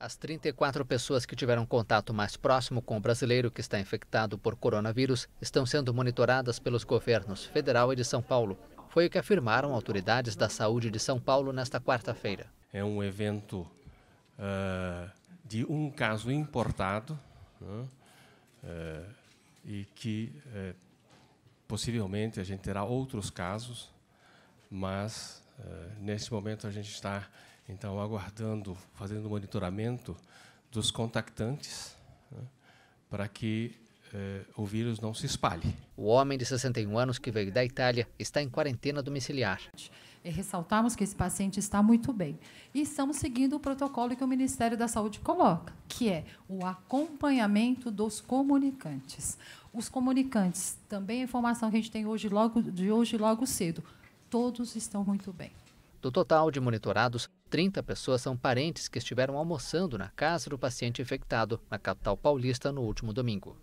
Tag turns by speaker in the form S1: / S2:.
S1: As 34 pessoas que tiveram contato mais próximo com o brasileiro que está infectado por coronavírus estão sendo monitoradas pelos governos federal e de São Paulo. Foi o que afirmaram autoridades da saúde de São Paulo nesta quarta-feira. É um evento uh, de um caso importado uh, e
S2: que uh, possivelmente a gente terá outros casos, mas eh, nesse momento a gente está então, aguardando, fazendo monitoramento
S1: dos contactantes né, para que eh, o vírus não se espalhe. O homem de 61 anos que veio da Itália está em quarentena domiciliar.
S3: E ressaltamos que esse paciente está muito bem. E estamos seguindo o protocolo que o Ministério da Saúde coloca, que é o acompanhamento dos comunicantes. Os comunicantes, também a informação que a gente tem hoje logo, de hoje logo cedo, todos estão muito bem.
S1: Do total de monitorados, 30 pessoas são parentes que estiveram almoçando na casa do paciente infectado na capital paulista no último domingo.